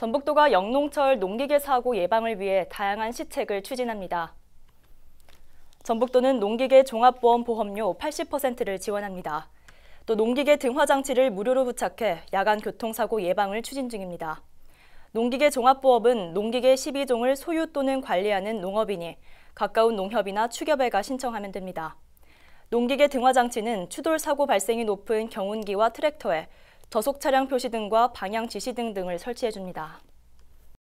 전북도가 영농철 농기계 사고 예방을 위해 다양한 시책을 추진합니다. 전북도는 농기계 종합보험 보험료 80%를 지원합니다. 또 농기계 등화 장치를 무료로 부착해 야간 교통사고 예방을 추진 중입니다. 농기계 종합보험은 농기계 12종을 소유 또는 관리하는 농업인이 가까운 농협이나 추협에가 신청하면 됩니다. 농기계 등화 장치는 추돌 사고 발생이 높은 경운기와 트랙터에 저속 차량 표시 등과 방향 지시 등 등을 설치해 줍니다.